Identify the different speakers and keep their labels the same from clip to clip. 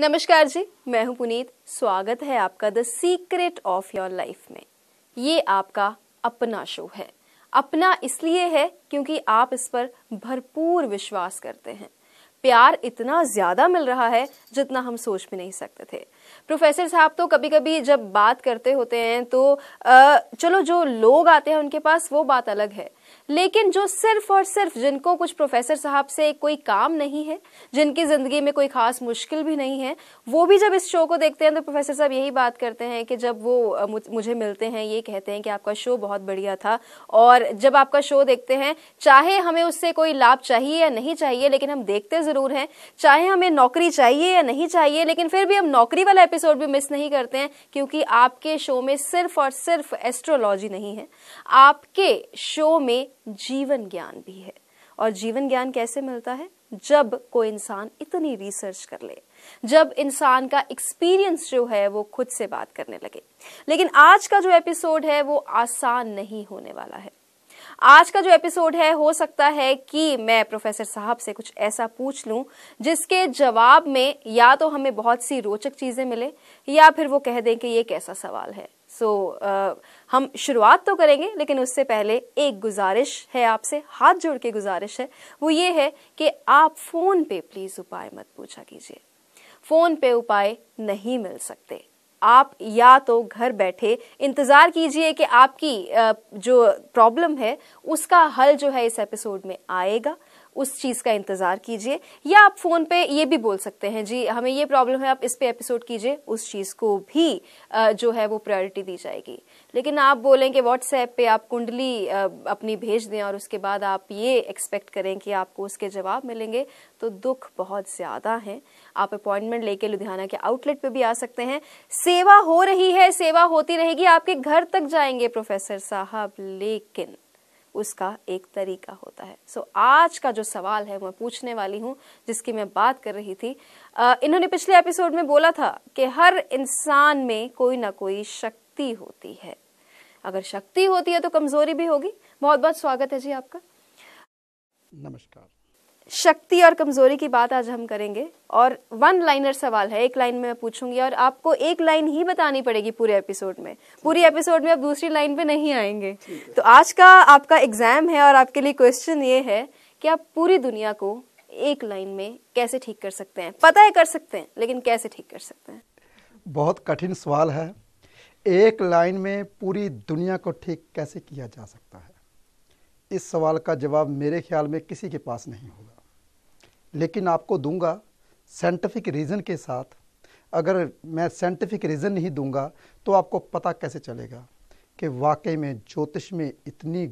Speaker 1: नमस्कार जी मैं हूं पुनीत स्वागत है आपका the secret of your life में ये आपका अपना शो है अपना इसलिए है क्योंकि आप इस पर भरपूर विश्वास करते हैं प्यार इतना ज्यादा मिल रहा है जितना हम सोच भी नहीं सकते थे प्रोफेसर साहब तो कभी कभी जब बात करते होते हैं तो चलो जो लोग आते हैं उनके पास वो बात अलग है लेकिन जो सिर्फ और सिर्फ जिनको कुछ प्रोफेसर साहब से कोई काम नहीं है जिनकी ज़िंदगी में कोई ख़ास मुश्किल भी नहीं है वो भी जब इस शो को देखते हैं तो प्रोफेसर साहब यही बात करते हैं कि जब वो मुझे मिलते हैं ये कहते हैं कि आपका शो बहुत बढ़िया था और जब आपका शो देखते हैं चाहे हमें उससे कोई लाभ चाहिए या नहीं चाहिए लेकिन हम देखते ज़रूर हैं चाहे हमें नौकरी चाहिए या नहीं चाहिए लेकिन फिर भी हम नौकरी वाला एपिसोड भी मिस नहीं करते हैं क्योंकि आपके शो में सिर्फ और सिर्फ एस्ट्रोलॉजी नहीं है आपके शो में में जीवन ज्ञान भी है और जीवन ज्ञान कैसे मिलता है जब कोई इंसान इतनी रिसर्च कर ले जब इंसान का एक्सपीरियंस जो है वो खुद से बात करने लगे लेकिन आज का जो एपिसोड है वो आसान नहीं होने वाला है आज का जो एपिसोड है हो सकता है कि मैं प्रोफेसर साहब से कुछ ऐसा पूछ लूं जिसके जवाब में या तो हमें बहुत सी रोचक चीजें मिले या फिर वो कह दें कि ये कैसा सवाल है सो so, uh, हम शुरुआत तो करेंगे लेकिन उससे पहले एक गुजारिश है आपसे हाथ जोड़ के गुजारिश है वो ये है कि आप फ़ोन पे प्लीज़ उपाय मत पूछा कीजिए फ़ोन पे उपाय नहीं मिल सकते आप या तो घर बैठे इंतज़ार कीजिए कि आपकी जो प्रॉब्लम है उसका हल जो है इस एपिसोड में आएगा उस चीज़ का इंतज़ार कीजिए या आप फ़ोन पे ये भी बोल सकते हैं जी हमें ये प्रॉब्लम है आप इस पर एपिसोड कीजिए उस चीज़ को भी जो है वो प्रायोरिटी दी जाएगी लेकिन आप बोलें कि व्हाट्सएप पे आप कुंडली अपनी भेज दें और उसके बाद आप ये एक्सपेक्ट करें कि आपको उसके जवाब मिलेंगे तो दुख बहुत ज़्यादा हैं आप अपॉइंटमेंट लेके लुधियाना के आउटलेट पे भी आ सकते हैं सेवा हो रही है सेवा होती रहेगी आपके घर तक जाएंगे प्रोफेसर साहब लेकिन उसका एक तरीका होता है सो so, आज का जो सवाल है मैं पूछने वाली हूँ जिसकी मैं बात कर रही थी आ, इन्होंने पिछले एपिसोड में बोला था कि हर इंसान में कोई ना कोई शक्ति होती है अगर शक्ति होती है तो कमजोरी भी होगी बहुत बहुत स्वागत है जी आपका नमस्कार शक्ति और कमजोरी की बात आज हम करेंगे और वन लाइनर सवाल है एक लाइन में मैं पूछूंगी और आपको एक लाइन ही बतानी पड़ेगी पूरे एपिसोड में पूरी एपिसोड में आप दूसरी लाइन पे नहीं आएंगे तो आज का आपका एग्जाम है और आपके लिए क्वेश्चन ये है कि आप पूरी दुनिया को एक लाइन में कैसे ठीक कर सकते हैं पता है कर सकते हैं लेकिन कैसे ठीक कर सकते हैं
Speaker 2: बहुत कठिन सवाल है एक लाइन में पूरी दुनिया को ठीक कैसे किया जा सकता है इस सवाल का जवाब मेरे ख्याल में किसी के पास नहीं होगा लेकिन आपको दूंगा साइंटिफिक रीज़न के साथ अगर मैं साइंटिफिक रीज़न नहीं दूंगा तो आपको पता कैसे चलेगा कि वाकई में ज्योतिष में इतनी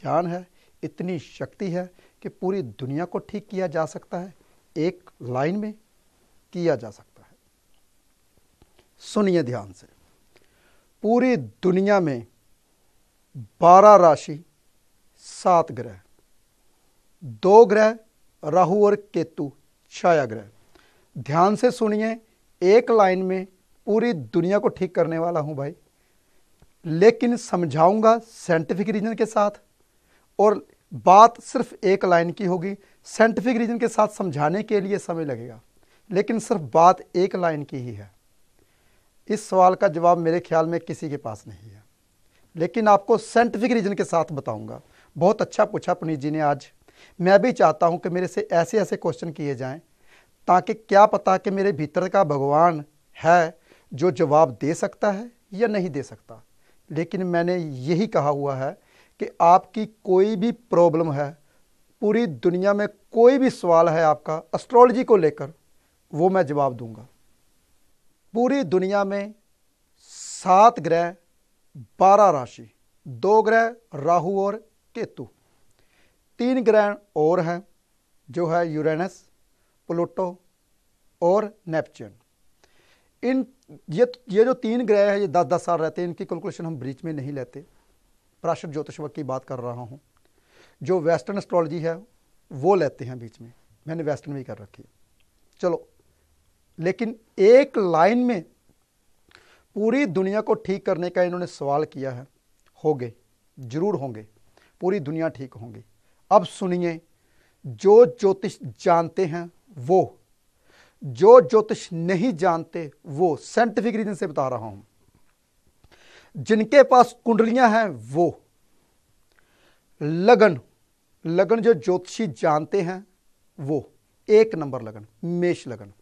Speaker 2: ज्ञान है इतनी शक्ति है कि पूरी दुनिया को ठीक किया जा सकता है एक लाइन में किया जा सकता है सुनिए ध्यान से पूरी दुनिया में बारह राशि सात ग्रह दो ग्रह राहु और केतु छाया ग्रह ध्यान से सुनिए एक लाइन में पूरी दुनिया को ठीक करने वाला हूं भाई लेकिन समझाऊंगा साइंटिफिक रीजन के साथ और बात सिर्फ एक लाइन की होगी साइंटिफिक रीजन के साथ समझाने के लिए समय लगेगा लेकिन सिर्फ बात एक लाइन की ही है इस सवाल का जवाब मेरे ख्याल में किसी के पास नहीं है लेकिन आपको साइंटिफिक रीजन के साथ बताऊंगा बहुत अच्छा पूछा पुनीत जी ने आज मैं भी चाहता हूँ कि मेरे से ऐसे ऐसे क्वेश्चन किए जाएं ताकि क्या पता कि मेरे भीतर का भगवान है जो जवाब दे सकता है या नहीं दे सकता लेकिन मैंने यही कहा हुआ है कि आपकी कोई भी प्रॉब्लम है पूरी दुनिया में कोई भी सवाल है आपका एस्ट्रोलॉजी को लेकर वो मैं जवाब दूंगा पूरी दुनिया में सात ग्रह बारह राशि दो ग्रह राहु और केतु तीन ग्रह और हैं जो है यूरेनस प्लूटो और नेपच्यून इन ये ये जो तीन ग्रह हैं ये दस दस साल रहते हैं इनकी कैलकुलेशन हम ब्रीच में नहीं लेते प्राशद ज्योतिष की बात कर रहा हूँ जो वेस्टर्न एस्ट्रोलॉजी है वो लेते हैं बीच में मैंने वेस्टर्न भी कर रखी है चलो लेकिन एक लाइन में पूरी दुनिया को ठीक करने का इन्होंने सवाल किया है हो जरूर होंगे पूरी दुनिया ठीक होंगी अब सुनिए जो ज्योतिष जानते हैं वो जो ज्योतिष नहीं जानते वो साइंटिफिक रीजन से बता रहा हूं जिनके पास कुंडलियां हैं वो लगन लगन जो ज्योतिषी जानते हैं वो एक नंबर लगन मेष लगन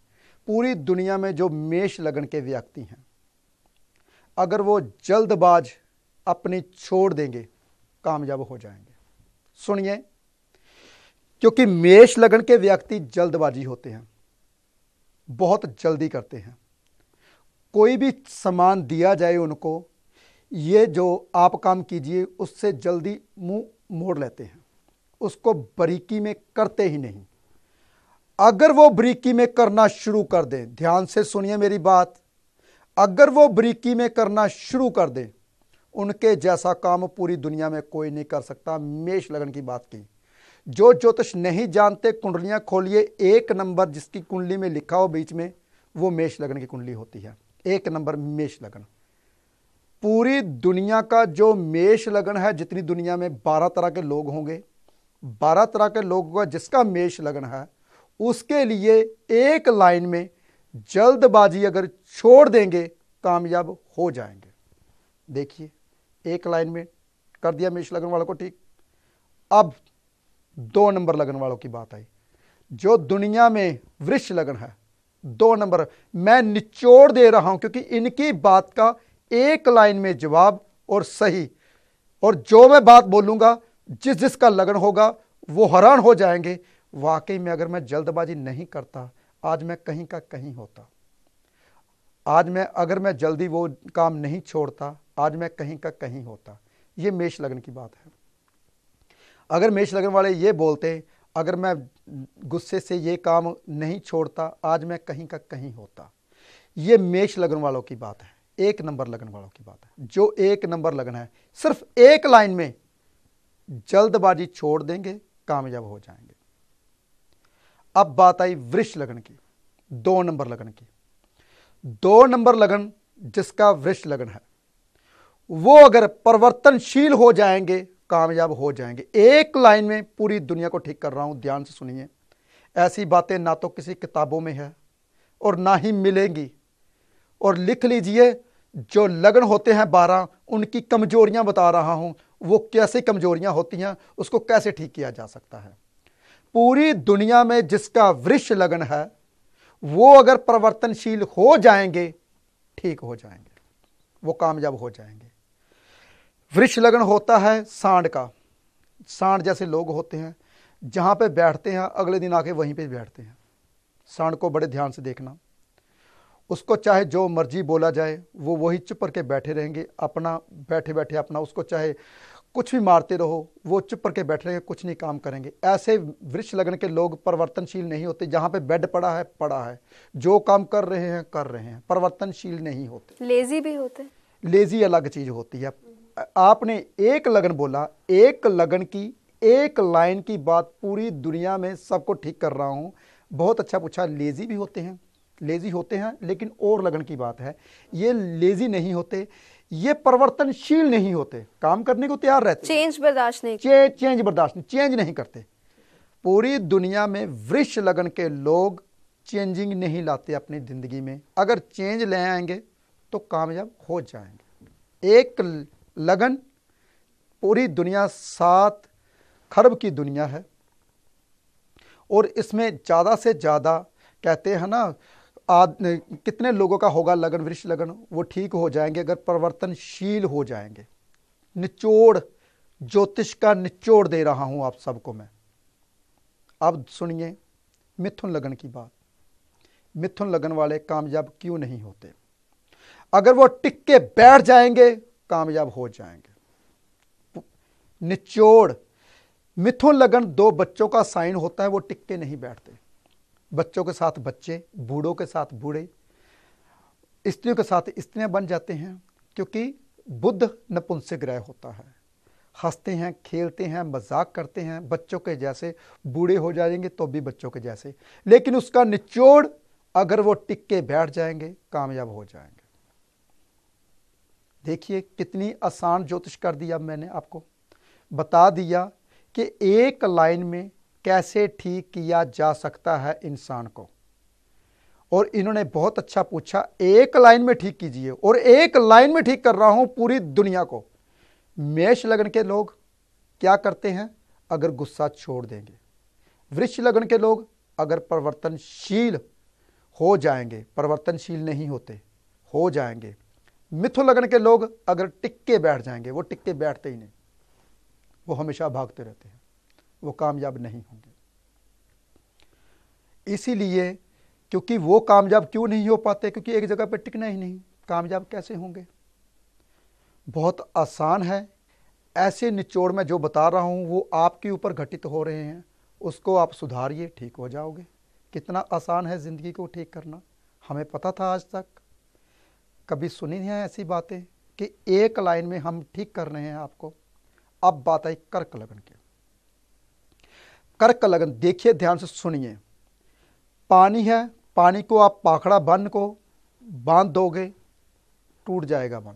Speaker 2: पूरी दुनिया में जो मेष लगन के व्यक्ति हैं अगर वो जल्दबाज अपनी छोड़ देंगे कामयाब हो जाएंगे सुनिए क्योंकि मेष लगन के व्यक्ति जल्दबाजी होते हैं बहुत जल्दी करते हैं कोई भी सामान दिया जाए उनको ये जो आप काम कीजिए उससे जल्दी मुंह मोड़ लेते हैं उसको बारीकी में करते ही नहीं अगर वो बारीकी में करना शुरू कर दें ध्यान से सुनिए मेरी बात अगर वो बारीकी में करना शुरू कर दें उनके जैसा काम पूरी दुनिया में कोई नहीं कर सकता मेष लगन की बात की जो ज्योतिष नहीं जानते कुंडलियां खोलिए एक नंबर जिसकी कुंडली में लिखा हो बीच में वो मेष लगन की कुंडली होती है एक नंबर मेष लगन पूरी दुनिया का जो मेष लगन है जितनी दुनिया में बारह तरह के लोग होंगे बारह तरह के लोगों का जिसका मेष लगन है उसके लिए एक लाइन में जल्दबाजी अगर छोड़ देंगे कामयाब हो जाएंगे देखिए एक लाइन में कर दिया मेष लगन वालों को ठीक अब दो नंबर लगन वालों की बात आई जो दुनिया में वृक्ष लगन है दो नंबर मैं निचोड़ दे रहा हूं क्योंकि इनकी बात का एक लाइन में जवाब और सही और जो मैं बात बोलूंगा जिस जिसका लगन होगा वो हैरान हो जाएंगे वाकई में अगर मैं जल्दबाजी नहीं करता आज मैं कहीं का कहीं होता आज मैं अगर मैं जल्दी वो काम नहीं छोड़ता आज मैं कहीं का कहीं होता ये मेष लगन की बात है अगर मेष लगन वाले ये बोलते अगर मैं गुस्से से ये काम नहीं छोड़ता आज मैं कहीं का कहीं होता ये मेष लगन वालों की बात है एक नंबर लगन वालों की बात है जो एक नंबर लगन है सिर्फ एक लाइन में जल्दबाजी छोड़ देंगे कामयाब हो जाएंगे अब बात आई वृक्ष लगन की दो नंबर लगन की दो नंबर लगन जिसका वृक्ष लगन है वो अगर परिवर्तनशील हो जाएंगे कामयाब हो जाएंगे एक लाइन में पूरी दुनिया को ठीक कर रहा हूँ ध्यान से सुनिए ऐसी बातें ना तो किसी किताबों में है और ना ही मिलेंगी और लिख लीजिए जो लगन होते हैं बारह उनकी कमजोरियां बता रहा हूं वो कैसी कमजोरियां होती हैं उसको कैसे ठीक किया जा सकता है पूरी दुनिया में जिसका वृक्ष लगन है वो अगर परिवर्तनशील हो जाएंगे ठीक हो जाएंगे वो कामयाब हो जाएंगे वृक्ष लगन होता है सांड का सांड जैसे लोग होते हैं जहाँ पे बैठते हैं अगले दिन आके वहीं पे बैठते हैं सांड को बड़े ध्यान से देखना उसको चाहे जो मर्जी बोला जाए वो वही चुप करके बैठे रहेंगे अपना बैठे बैठे अपना उसको चाहे कुछ भी मारते रहो वो चुप करके बैठे रहेंगे कुछ नहीं काम करेंगे ऐसे वृक्ष लगन के लोग परिवर्तनशील नहीं होते जहाँ पे बेड पड़ा है पड़ा है जो काम कर रहे हैं कर रहे हैं परिवर्तनशील नहीं होते
Speaker 1: लेजी भी होते
Speaker 2: लेजी अलग चीज़ होती है आपने एक लगन बोला एक लगन की एक लाइन की बात पूरी दुनिया में सबको ठीक कर रहा हूँ बहुत अच्छा पूछा लेज़ी भी होते हैं लेज़ी होते हैं लेकिन और लगन की बात है ये लेज़ी नहीं होते ये परिवर्तनशील नहीं होते काम करने को तैयार रहते
Speaker 1: चेंज बर्दाश्त नहीं चे,
Speaker 2: चेंज बर्दाश्त नहीं चेंज नहीं करते पूरी दुनिया में वृक्ष लगन के लोग चेंजिंग नहीं लाते अपनी ज़िंदगी में अगर चेंज ले आएंगे तो कामयाब हो जाएंगे एक लगन पूरी दुनिया सात खरब की दुनिया है और इसमें ज़्यादा से ज़्यादा कहते हैं ना आद कितने लोगों का होगा लगन वृक्ष लगन वो ठीक हो जाएंगे अगर परिवर्तनशील हो जाएंगे निचोड़ ज्योतिष का निचोड़ दे रहा हूँ आप सबको मैं अब सुनिए मिथुन लगन की बात मिथुन लगन वाले कामयाब क्यों नहीं होते अगर वो टिक के बैठ जाएंगे कामयाब हो जाएंगे निचोड़ मिथुन लगन दो बच्चों का साइन होता है वो टिक्के नहीं बैठते बच्चों के साथ बच्चे बूढ़ों के साथ बूढ़े स्त्रियों के साथ स्त्रियां बन जाते हैं क्योंकि बुद्ध नपुंसक ग्रह होता है हंसते हैं खेलते हैं मजाक करते हैं बच्चों के जैसे बूढ़े हो जाएंगे तो भी बच्चों के जैसे लेकिन उसका निचोड़ अगर वो टिक के बैठ जाएंगे कामयाब हो जाएंगे देखिए कितनी आसान ज्योतिष कर दिया मैंने आपको बता दिया कि एक लाइन में कैसे ठीक किया जा सकता है इंसान को और इन्होंने बहुत अच्छा पूछा एक लाइन में ठीक कीजिए और एक लाइन में ठीक कर रहा हूं पूरी दुनिया को मेष लगन के लोग क्या करते हैं अगर गुस्सा छोड़ देंगे वृक्ष लगन के लोग अगर परिवर्तनशील हो जाएंगे परिवर्तनशील नहीं होते हो जाएंगे मिथु लगन के लोग अगर टिक्के बैठ जाएंगे वो टिक्के बैठते ही नहीं वो हमेशा भागते रहते हैं वो कामयाब नहीं होंगे इसीलिए क्योंकि वो कामयाब क्यों नहीं हो पाते क्योंकि एक जगह पर टिकना ही नहीं कामयाब कैसे होंगे बहुत आसान है ऐसे निचोड़ में जो बता रहा हूँ वो आपके ऊपर घटित हो रहे हैं उसको आप सुधारिए ठीक हो जाओगे कितना आसान है ज़िंदगी को ठीक करना हमें पता था आज तक कभी सुनी हैं ऐसी बातें कि एक लाइन में हम ठीक कर रहे हैं आपको अब बात आई कर्क लगन की कर्क लगन देखिए ध्यान से सुनिए पानी है पानी को आप पाखड़ा बन को बांध दोगे टूट जाएगा बन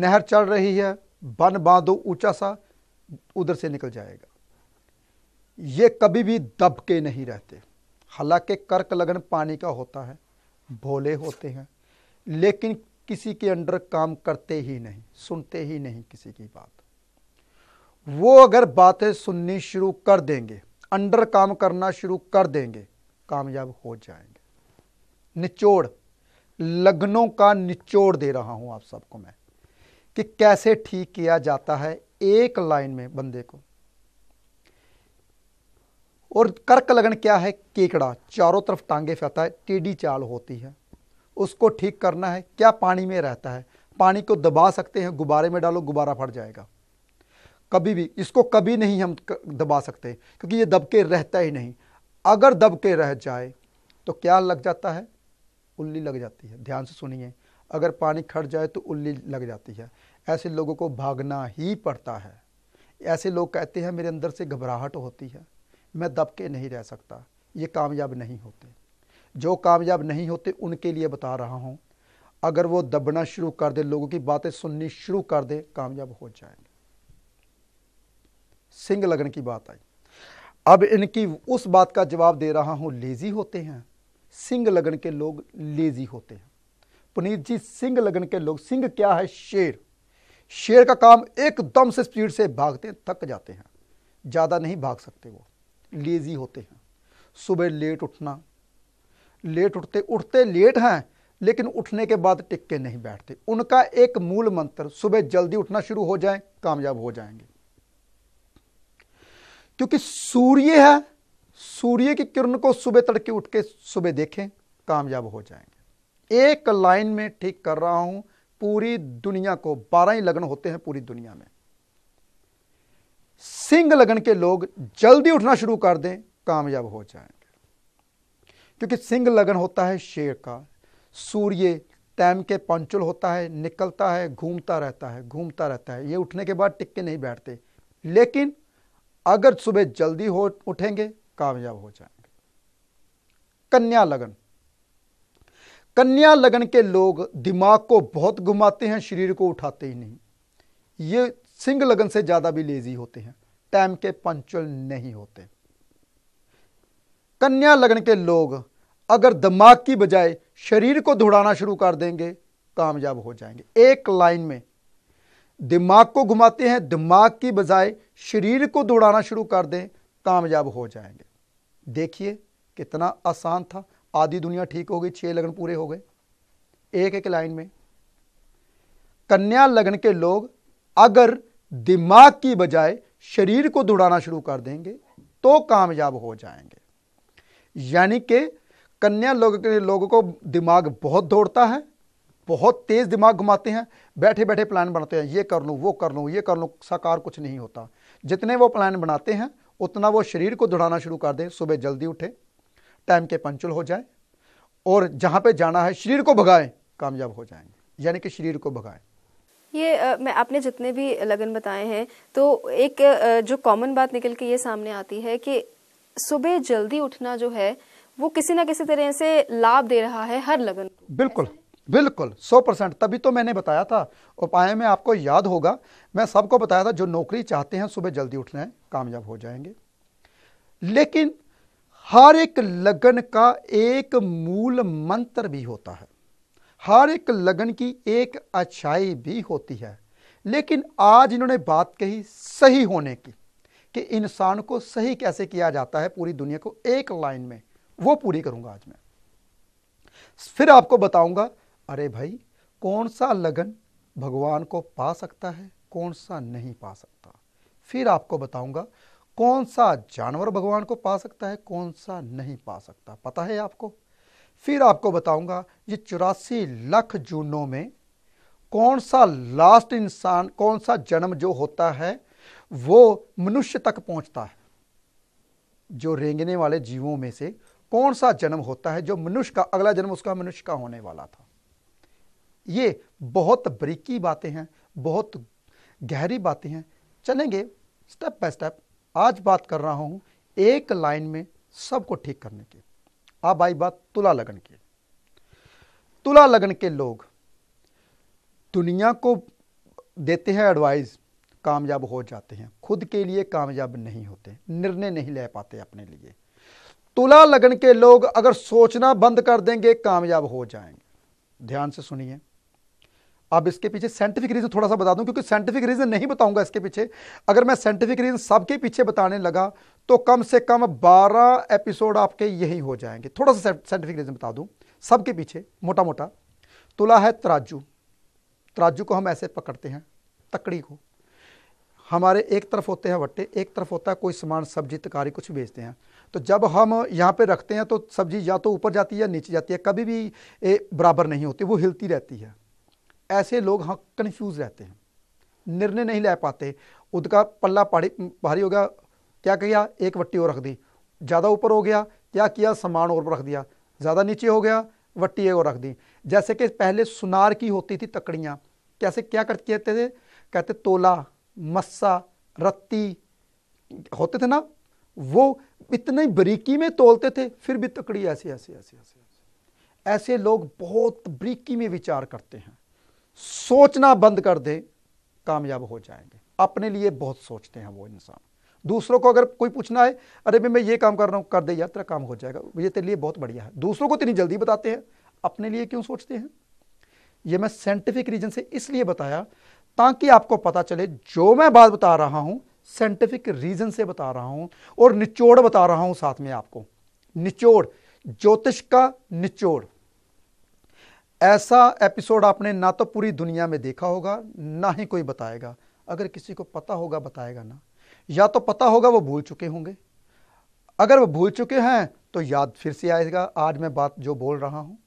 Speaker 2: नहर चल रही है बन बांधो ऊंचा सा उधर से निकल जाएगा ये कभी भी दब के नहीं रहते हालांकि कर्क लगन पानी का होता है भोले होते हैं लेकिन किसी के अंडर काम करते ही नहीं सुनते ही नहीं किसी की बात वो अगर बातें सुननी शुरू कर देंगे अंडर काम करना शुरू कर देंगे कामयाब हो जाएंगे निचोड़ लगनों का निचोड़ दे रहा हूं आप सबको मैं कि कैसे ठीक किया जाता है एक लाइन में बंदे को और कर्क लगन क्या है केकड़ा चारों तरफ टांगे फैलता है टेढ़ी चाल होती है उसको ठीक करना है क्या पानी में रहता है पानी को दबा सकते हैं गुब्बारे में डालो गुब्बारा फट जाएगा कभी भी इसको कभी नहीं हम दबा सकते क्योंकि ये दबके रहता ही नहीं अगर दबके रह जाए तो क्या लग जाता है उल्ली लग जाती है ध्यान से सुनिए अगर पानी खट जाए तो उल्ली लग जाती है ऐसे लोगों को भागना ही पड़ता है ऐसे लोग कहते हैं मेरे अंदर से घबराहट होती है मैं दबके नहीं रह सकता ये कामयाब नहीं होते जो कामयाब नहीं होते उनके लिए बता रहा हूँ अगर वो दबना शुरू कर दे लोगों की बातें सुननी शुरू कर दे कामयाब हो जाएंगे सिंह लगन की बात आई अब इनकी उस बात का जवाब दे रहा हूँ लेजी होते हैं सिंह लगन के लोग लेजी होते हैं पुनीत जी सिंह लगन के लोग सिंह क्या है शेर शेर का काम एकदम से स्पीड से भागते थक जाते हैं ज़्यादा नहीं भाग सकते वो लेजी होते हैं सुबह लेट उठना लेट उठते उठते लेट हैं लेकिन उठने के बाद टिक के नहीं बैठते उनका एक मूल मंत्र सुबह जल्दी उठना शुरू हो जाए कामयाब हो जाएंगे क्योंकि सूर्य है सूर्य की किरण को सुबह तड़के उठ के सुबह देखें कामयाब हो जाएंगे एक लाइन में ठीक कर रहा हूं पूरी दुनिया को बारह ही लग्न होते हैं पूरी दुनिया में सिंह लगन के लोग जल्दी उठना शुरू कर दें कामयाब हो जाएं क्योंकि सिंह लगन होता है शेर का सूर्य टैम के पंचुल होता है निकलता है घूमता रहता है घूमता रहता है ये उठने के बाद टिक के नहीं बैठते लेकिन अगर सुबह जल्दी हो उठेंगे कामयाब हो जाएंगे कन्या लगन कन्या लगन के लोग दिमाग को बहुत घुमाते हैं शरीर को उठाते ही नहीं ये सिंह लगन से ज़्यादा भी लेजी होते हैं टाइम के पंचुल नहीं होते कन्या लगन के लोग अगर दिमाग की बजाय शरीर को दौड़ाना शुरू कर देंगे कामयाब हो जाएंगे एक लाइन में दिमाग को घुमाते हैं दिमाग की बजाय शरीर को दौड़ाना शुरू कर दें कामयाब हो जाएंगे देखिए कितना आसान था आधी दुनिया ठीक हो गई छह लगन पूरे हो गए एक एक लाइन में कन्या लगन के लोग अगर दिमाग की बजाय शरीर को दौड़ाना शुरू कर देंगे तो कामयाब हो जाएंगे यानी कि कन्या लोग के लोगों को दिमाग बहुत दौड़ता है बहुत तेज़ दिमाग घुमाते हैं बैठे बैठे प्लान बनाते हैं ये कर लूँ वो कर लूँ ये कर लूँ साकार कुछ नहीं होता जितने वो प्लान बनाते हैं उतना वो शरीर को दौड़ाना शुरू कर दें सुबह जल्दी उठे टाइम के पंचुल हो जाए और जहाँ पे जाना है शरीर को भगाएं कामयाब हो जाएंगे यानी कि शरीर को भगाएं
Speaker 1: ये आ, मैं आपने जितने भी लगन बताए हैं तो एक आ, जो कॉमन बात निकल के ये सामने आती है कि सुबह जल्दी उठना जो है वो किसी ना किसी तरह से लाभ दे रहा है हर लगन
Speaker 2: बिल्कुल बिल्कुल सौ परसेंट तभी तो मैंने बताया था उपाय में आपको याद होगा मैं सबको बताया था जो नौकरी चाहते हैं सुबह जल्दी उठने कामयाब हो जाएंगे लेकिन हर एक लगन का एक मूल मंत्र भी होता है हर एक लगन की एक अच्छाई भी होती है लेकिन आज इन्होंने बात कही सही होने की कि इंसान को सही कैसे किया जाता है पूरी दुनिया को एक लाइन में वो पूरी करूंगा आज मैं फिर आपको बताऊंगा अरे भाई कौन सा लगन भगवान को पा सकता है कौन सा नहीं पा सकता फिर आपको बताऊंगा कौन सा जानवर भगवान को पा सकता है कौन सा नहीं पा सकता पता है आपको फिर आपको बताऊंगा ये चौरासी लाख जूनों में कौन सा लास्ट इंसान कौन सा जन्म जो होता है वो मनुष्य तक पहुंचता है जो रेंगने वाले जीवों में से कौन सा जन्म होता है जो मनुष्य का अगला जन्म उसका मनुष्य का होने वाला था ये बहुत बरीकी बातें हैं बहुत गहरी बातें हैं चलेंगे स्टेप बाय स्टेप आज बात कर रहा हूं एक लाइन में सबको ठीक करने की अब आई बात तुला लगन की तुला लगन के लोग दुनिया को देते हैं एडवाइस कामयाब हो जाते हैं खुद के लिए कामयाब नहीं होते निर्णय नहीं ले पाते अपने लिए तुला लगन के लोग अगर सोचना बंद कर देंगे कामयाब हो जाएंगे ध्यान से सुनिए अब इसके पीछे साइंटिफिक रीजन थोड़ा सा बता दूं क्योंकि साइंटिफिक रीजन नहीं बताऊंगा इसके पीछे अगर मैं साइंटिफिक रीजन सबके पीछे बताने लगा तो कम से कम 12 एपिसोड आपके यही हो जाएंगे थोड़ा सा साइंटिफिक रीजन बता दूं सबके पीछे मोटा मोटा तुला है तराजू तराजू को हम ऐसे पकड़ते हैं तकड़ी को हमारे एक तरफ होते हैं वट्टे एक तरफ होता है कोई सामान सब्जी तकारी कुछ बेचते हैं तो जब हम यहाँ पे रखते हैं तो सब्जी या तो ऊपर जाती है या नीचे जाती है कभी भी ये बराबर नहीं होती वो हिलती रहती है ऐसे लोग हाँ कन्फ्यूज़ रहते हैं निर्णय नहीं ले पाते उनका पल्ला पहाड़ी भारी हो गया क्या किया एक वट्टी और रख दी ज़्यादा ऊपर हो गया क्या किया सामान और रख दिया ज़्यादा नीचे हो गया वट्टी और रख दी जैसे कि पहले सुनार की होती थी तकड़ियाँ कैसे क्या करते थे कहते तोला मस्सा रत्ती होते थे ना वो इतने बरीकी में तोलते थे फिर भी तकड़ी ऐसे ऐसे ऐसे ऐसे ऐसे लोग बहुत बरीकी में विचार करते हैं सोचना बंद कर दे कामयाब हो जाएंगे अपने लिए बहुत सोचते हैं वो इंसान दूसरों को अगर कोई पूछना है अरे भाई मैं ये काम कर रहा हूँ कर दे यात्रा काम हो जाएगा ये तेरे लिए बहुत बढ़िया है दूसरों को इतनी जल्दी बताते हैं अपने लिए क्यों सोचते हैं ये मैं साइंटिफिक रीजन से इसलिए बताया ताकि आपको पता चले जो मैं बात बता रहा हूँ साइंटिफिक रीज़न से बता रहा हूँ और निचोड़ बता रहा हूँ साथ में आपको निचोड़ ज्योतिष का निचोड़ ऐसा एपिसोड आपने ना तो पूरी दुनिया में देखा होगा ना ही कोई बताएगा अगर किसी को पता होगा बताएगा ना या तो पता होगा वो भूल चुके होंगे अगर वो भूल चुके हैं तो याद फिर से आएगा आज मैं बात जो बोल रहा हूँ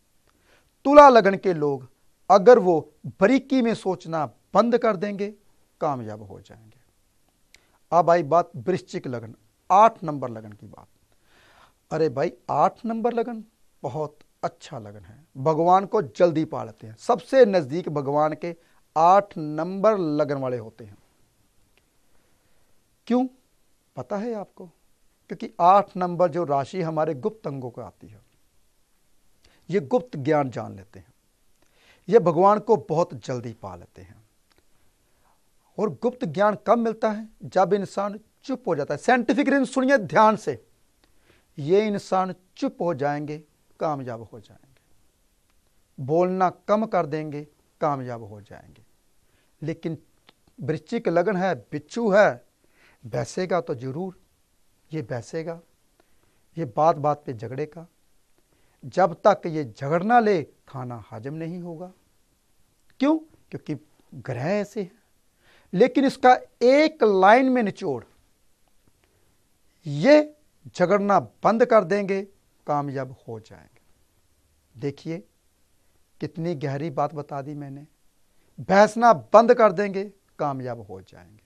Speaker 2: तुला लगन के लोग अगर वो बरीकी में सोचना बंद कर देंगे कामयाब हो जाएंगे अब आई बात वृश्चिक लगन आठ नंबर लगन की बात अरे भाई आठ नंबर लगन बहुत अच्छा लगन है भगवान को जल्दी पा लेते हैं सबसे नज़दीक भगवान के आठ नंबर लगन वाले होते हैं क्यों पता है आपको क्योंकि आठ नंबर जो राशि हमारे गुप्त अंगों को आती है ये गुप्त ज्ञान जान लेते हैं ये भगवान को बहुत जल्दी पा लेते हैं और गुप्त ज्ञान कब मिलता है जब इंसान चुप हो जाता है साइंटिफिक रीजन सुनिए ध्यान से ये इंसान चुप हो जाएंगे कामयाब हो जाएंगे बोलना कम कर देंगे कामयाब हो जाएंगे लेकिन वृश्चिक लगन है बिच्छू है बैसेगा तो जरूर ये बैसेगा ये बात बात पे झगड़ेगा जब तक ये झगड़ना ले खाना हजम नहीं होगा क्यों क्योंकि ग्रह ऐसे हैं लेकिन इसका एक लाइन में निचोड़ ये झगड़ना बंद कर देंगे कामयाब हो जाएंगे देखिए कितनी गहरी बात बता दी मैंने बहसना बंद कर देंगे कामयाब हो जाएंगे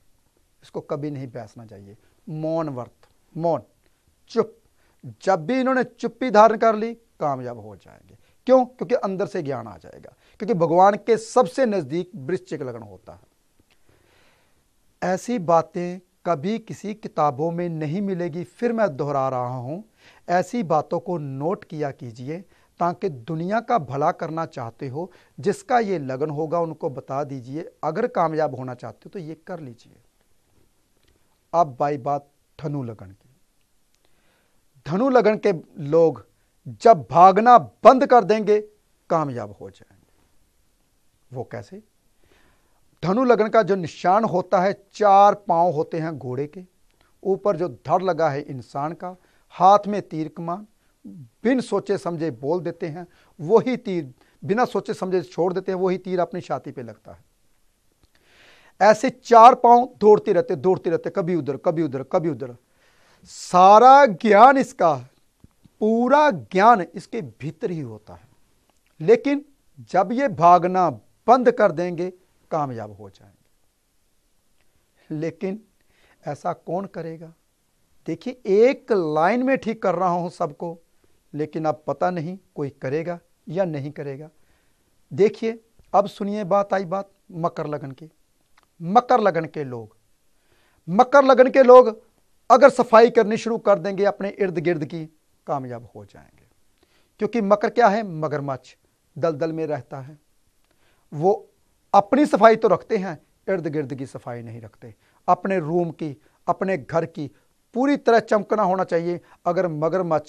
Speaker 2: इसको कभी नहीं बहसना चाहिए मौन वर्त मौन चुप जब भी इन्होंने चुप्पी धारण कर ली कामयाब हो जाएंगे क्यों क्योंकि अंदर से ज्ञान आ जाएगा क्योंकि भगवान के सबसे नज़दीक वृश्चिक लगन होता है ऐसी बातें कभी किसी किताबों में नहीं मिलेगी फिर मैं दोहरा रहा हूँ ऐसी बातों को नोट किया कीजिए ताकि दुनिया का भला करना चाहते हो जिसका ये लगन होगा उनको बता दीजिए अगर कामयाब होना चाहते हो तो ये कर लीजिए अब बाई बात धनु लगन की धनु लगन के लोग जब भागना बंद कर देंगे कामयाब हो जाएंगे वो कैसे धनु लगन का जो निशान होता है चार पांव होते हैं घोड़े के ऊपर जो धड़ लगा है इंसान का हाथ में तीर कमान बिन सोचे समझे बोल देते हैं वही तीर बिना सोचे समझे छोड़ देते हैं वही तीर अपनी छाती पे लगता है ऐसे चार पांव दौड़ते रहते दौड़ते रहते कभी उधर कभी उधर कभी उधर सारा ज्ञान इसका पूरा ज्ञान इसके भीतर ही होता है लेकिन जब ये भागना बंद कर देंगे कामयाब हो जाएंगे लेकिन ऐसा कौन करेगा देखिए एक लाइन में ठीक कर रहा हूं सबको लेकिन अब पता नहीं कोई करेगा या नहीं करेगा देखिए अब सुनिए बात आई बात मकर लगन की मकर लगन के लोग मकर लगन के लोग अगर सफाई करनी शुरू कर देंगे अपने इर्द गिर्द की कामयाब हो जाएंगे क्योंकि मकर क्या है मगरमच्छ दलदल में रहता है वो अपनी सफाई तो रखते हैं इर्द गिर्द की सफाई नहीं रखते अपने रूम की अपने घर की पूरी तरह चमकना होना चाहिए अगर मगरमच्छ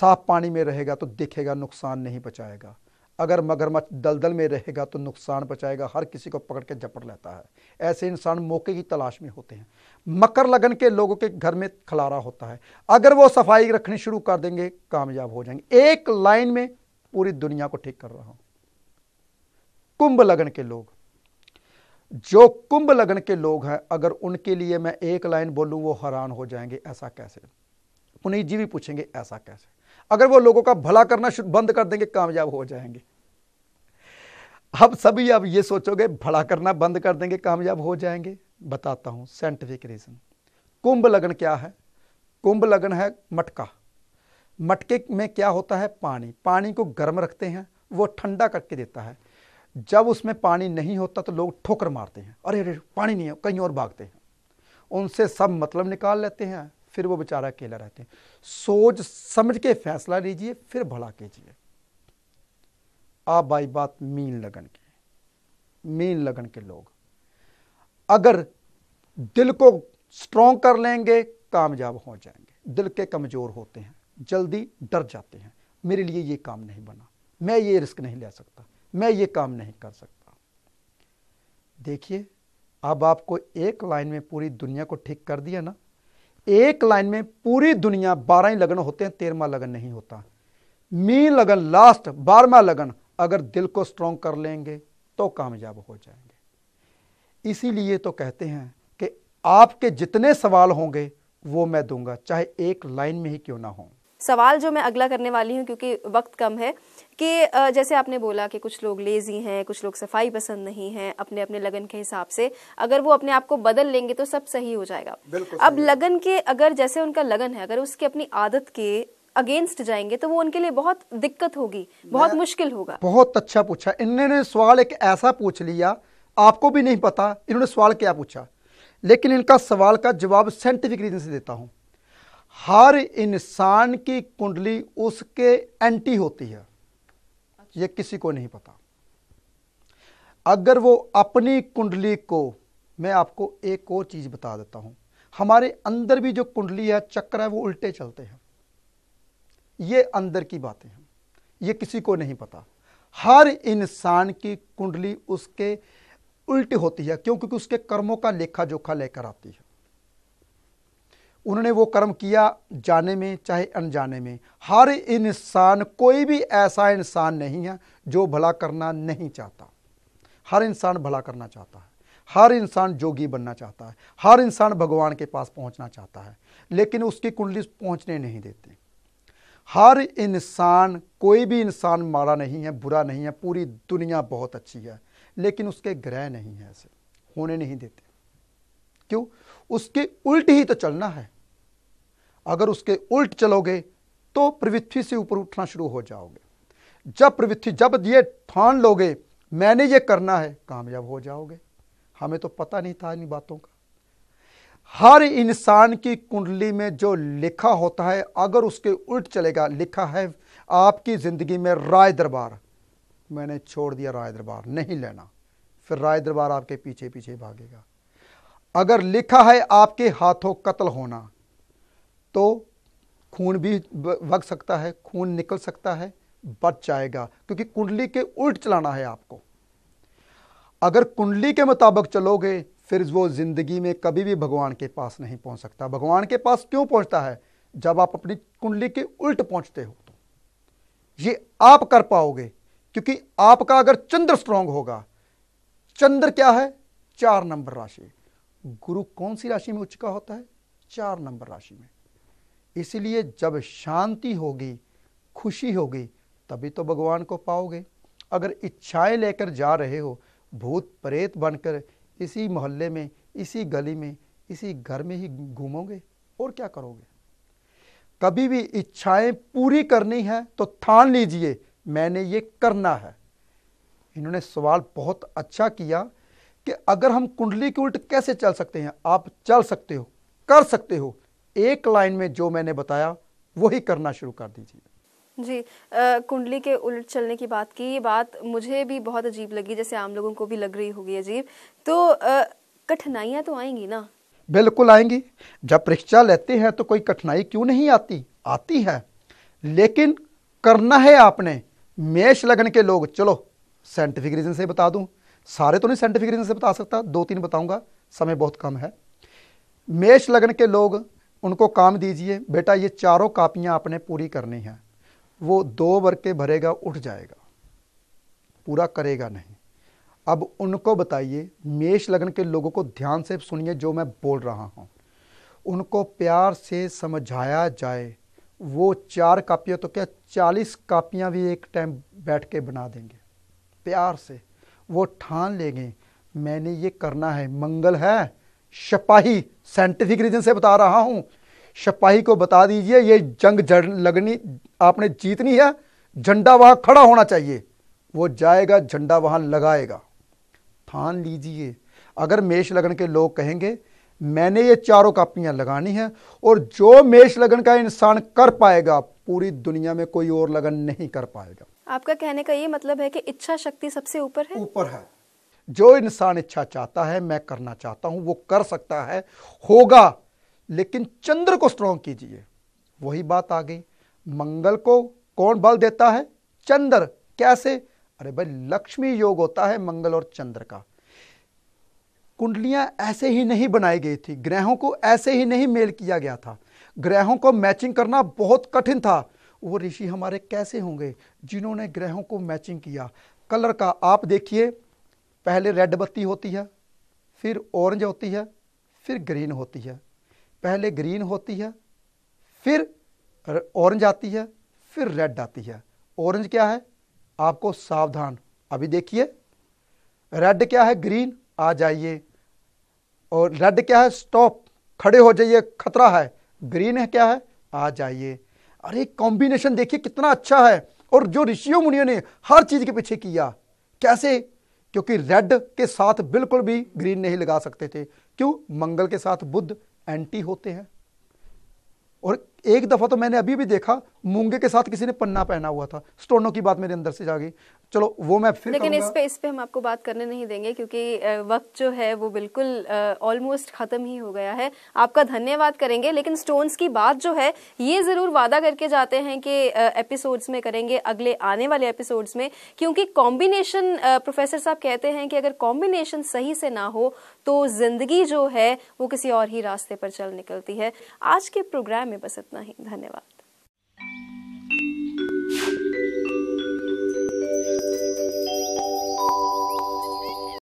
Speaker 2: साफ पानी में रहेगा तो दिखेगा नुकसान नहीं बचाएगा अगर मगरमच्छ दलदल में रहेगा तो नुकसान बचाएगा हर किसी को पकड़ के झपट लेता है ऐसे इंसान मौके की तलाश में होते हैं मकर लगन के लोगों के घर में खलारा होता है अगर वो सफाई रखनी शुरू कर देंगे कामयाब हो जाएंगे एक लाइन में पूरी दुनिया को ठीक कर रहा हूँ कुंभ लगन के लोग जो कुंभ लगन के लोग हैं अगर उनके लिए मैं एक लाइन बोलूं वो हैरान हो जाएंगे ऐसा कैसे पुनीत जी भी पूछेंगे ऐसा कैसे अगर वो लोगों का भला करना बंद कर देंगे कामयाब हो जाएंगे अब सभी अब ये सोचोगे भला करना बंद कर देंगे कामयाब हो जाएंगे बताता हूं साइंटिफिक रीज़न कुंभ लगन क्या है कुंभ लगन है मटका मटके में क्या होता है पानी पानी को गर्म रखते हैं वो ठंडा करके देता है जब उसमें पानी नहीं होता तो लोग ठोकर मारते हैं अरे अरे पानी नहीं है कहीं और भागते हैं उनसे सब मतलब निकाल लेते हैं फिर वो बेचारा अकेला रहते हैं सोच समझ के फैसला लीजिए फिर भला कीजिए आप भाई बात मीन लगन की मीन लगन के लोग अगर दिल को स्ट्रोंग कर लेंगे कामयाब हो जाएंगे दिल के कमज़ोर होते हैं जल्दी डर जाते हैं मेरे लिए ये काम नहीं बना मैं ये रिस्क नहीं ले सकता मैं ये काम नहीं कर सकता देखिए अब आपको एक लाइन में पूरी दुनिया को ठीक कर दिया ना एक लाइन में पूरी दुनिया बारह ही लगन होते हैं तेरहवा लगन नहीं होता मी लगन लास्ट बारहवा लगन अगर दिल को स्ट्रोंग कर लेंगे तो कामयाब हो जाएंगे इसीलिए तो कहते हैं कि आपके जितने सवाल होंगे वो मैं दूंगा चाहे एक लाइन में ही क्यों ना हों
Speaker 1: सवाल जो मैं अगला करने वाली हूँ क्योंकि वक्त कम है कि जैसे आपने बोला कि कुछ लोग लेजी हैं कुछ लोग सफाई पसंद नहीं है अपने अपने लगन के हिसाब से अगर वो अपने आप को बदल लेंगे तो सब सही हो जाएगा अब लगन के अगर जैसे उनका लगन है अगर उसकी अपनी आदत के अगेंस्ट जाएंगे तो वो उनके लिए बहुत दिक्कत होगी बहुत मुश्किल होगा
Speaker 2: बहुत अच्छा पूछा इन्होंने सवाल एक ऐसा पूछ लिया आपको भी नहीं पता इन्होंने सवाल क्या पूछा लेकिन इनका सवाल का जवाब साइंटिफिक रीजन से देता हूँ हर इंसान की कुंडली उसके एंटी होती है यह अच्छा। ये किसी को नहीं पता अगर वो अपनी कुंडली को मैं आपको एक और चीज़ बता देता हूं हमारे अंदर भी जो कुंडली है चक्र है वो उल्टे चलते हैं ये अंदर की बातें हैं ये किसी को नहीं पता हर इंसान की कुंडली उसके उल्टी होती है क्यों क्योंकि उसके कर्मों का लेखा जोखा लेकर आती है उन्होंने वो कर्म किया जाने में चाहे अनजाने में हर इंसान कोई भी ऐसा इंसान नहीं है जो भला करना नहीं चाहता हर इंसान भला करना चाहता है हर इंसान जोगी बनना चाहता है हर इंसान भगवान के पास पहुंचना चाहता है लेकिन उसकी कुंडली पहुंचने नहीं देते हर इंसान कोई भी इंसान माड़ा नहीं है बुरा नहीं है पूरी दुनिया बहुत अच्छी है लेकिन उसके ग्रह नहीं है ऐसे होने नहीं देते क्यों उसके उल्ट ही तो चलना है अगर उसके उल्ट चलोगे तो प्रवृत्ति से ऊपर उठना शुरू हो जाओगे जब प्रवृत्ति जब ये ठान लोगे मैंने ये करना है कामयाब हो जाओगे हमें तो पता नहीं था इन बातों का हर इंसान की कुंडली में जो लिखा होता है अगर उसके उल्ट चलेगा लिखा है आपकी ज़िंदगी में राय दरबार मैंने छोड़ दिया राय दरबार नहीं लेना फिर राय दरबार आपके पीछे पीछे भागेगा अगर लिखा है आपके हाथों कत्ल होना तो खून भी बग सकता है खून निकल सकता है बच जाएगा क्योंकि कुंडली के उल्ट चलाना है आपको अगर कुंडली के मुताबिक चलोगे फिर वो ज़िंदगी में कभी भी भगवान के पास नहीं पहुंच सकता भगवान के पास क्यों पहुंचता है जब आप अपनी कुंडली के उल्ट पहुंचते हो तो ये आप कर पाओगे क्योंकि आपका अगर चंद्र स्ट्रांग होगा चंद्र क्या है चार नंबर राशि गुरु कौन सी राशि में उच्च का होता है चार नंबर राशि में इसलिए जब शांति होगी खुशी होगी तभी तो भगवान को पाओगे अगर इच्छाएं लेकर जा रहे हो भूत प्रेत बनकर इसी मोहल्ले में इसी गली में इसी घर में ही घूमोगे और क्या करोगे कभी भी इच्छाएं पूरी करनी है तो ठान लीजिए मैंने ये करना है इन्होंने सवाल बहुत अच्छा किया कि अगर हम कुंडली के उल्ट कैसे चल सकते हैं आप चल सकते हो कर सकते हो एक लाइन में जो मैंने बताया वही करना शुरू कर
Speaker 1: दीजिए जी आ, कुंडली के उलट चलने की बात की ये बात मुझे भी बहुत अजीब लगी जैसे आम लोगों को भी लग रही होगी अजीब तो कठिनाइयाँ तो आएंगी ना
Speaker 2: बिल्कुल आएंगी जब परीक्षा लेते हैं तो कोई कठिनाई क्यों नहीं आती आती है लेकिन करना है आपने मेष लगन के लोग चलो साइंटिफिक रीज़न से बता दूं सारे तो नहीं साइंटिफिक रीज़न से बता सकता दो तीन बताऊंगा समय बहुत कम है मेष लगन के लोग उनको काम दीजिए बेटा ये चारों कापियाँ आपने पूरी करनी है वो दो वर के भरेगा उठ जाएगा पूरा करेगा नहीं अब उनको बताइए मेष लगन के लोगों को ध्यान से सुनिए जो मैं बोल रहा हूँ उनको प्यार से समझाया जाए वो चार कापियाँ तो क्या चालीस कापियाँ भी एक टाइम बैठ के बना देंगे प्यार से वो ठान लेंगे मैंने ये करना है मंगल है शपाही साइंटिफिक रीजन से बता रहा हूँ सिपाही को बता दीजिए ये जंग लगनी आपने जीतनी है झंडा वहाँ खड़ा होना चाहिए वो जाएगा झंडा वहाँ लगाएगा ठान लीजिए अगर मेष लगन के लोग कहेंगे मैंने ये चारों कापियाँ लगानी है और जो मेष लगन का इंसान कर पाएगा पूरी दुनिया में कोई और लगन नहीं कर पाएगा
Speaker 1: आपका कहने का ये मतलब है कि इच्छा शक्ति सबसे ऊपर है ऊपर है
Speaker 2: जो इंसान इच्छा चाहता है मैं करना चाहता हूँ वो कर सकता है होगा लेकिन चंद्र को स्ट्रांग कीजिए वही बात आ गई मंगल को कौन बल देता है चंद्र कैसे अरे भाई लक्ष्मी योग होता है मंगल और चंद्र का कुंडलियां ऐसे ही नहीं बनाई गई थी ग्रहों को ऐसे ही नहीं मेल किया गया था ग्रहों को मैचिंग करना बहुत कठिन था वो ऋषि हमारे कैसे होंगे जिन्होंने ग्रहों को मैचिंग किया कलर का आप देखिए पहले रेड बत्ती होती है फिर ऑरेंज होती है फिर ग्रीन होती है पहले ग्रीन होती है फिर ऑरेंज आती है फिर रेड आती है ऑरेंज क्या है आपको सावधान अभी देखिए रेड क्या है ग्रीन आ जाइए और रेड क्या है स्टॉप खड़े हो जाइए खतरा है ग्रीन है क्या है आ जाइए अरे कॉम्बिनेशन देखिए कितना अच्छा है और जो ऋषियों मुनियों ने हर चीज के पीछे किया कैसे क्योंकि रेड के साथ बिल्कुल भी ग्रीन नहीं लगा सकते थे क्यों मंगल के साथ बुद्ध एंटी होते हैं और एक दफ़ा तो मैंने अभी भी देखा मूंगे के साथ किसी ने पन्ना पहना हुआ था स्टोनों की बात मेरे अंदर से जा गई चलो वो मैं फिर लेकिन इस पे
Speaker 1: इस पे हम आपको बात करने नहीं देंगे क्योंकि वक्त जो है वो बिल्कुल ऑलमोस्ट ख़त्म ही हो गया है आपका धन्यवाद करेंगे लेकिन स्टोन्स की बात जो है ये ज़रूर वादा करके जाते हैं कि एपिसोड्स में करेंगे अगले आने वाले एपिसोड्स में क्योंकि कॉम्बिनेशन प्रोफेसर साहब कहते हैं कि अगर कॉम्बिनेशन सही से ना हो तो ज़िंदगी जो है वो किसी और ही रास्ते पर चल निकलती है आज के प्रोग्राम में बस इतना な種は。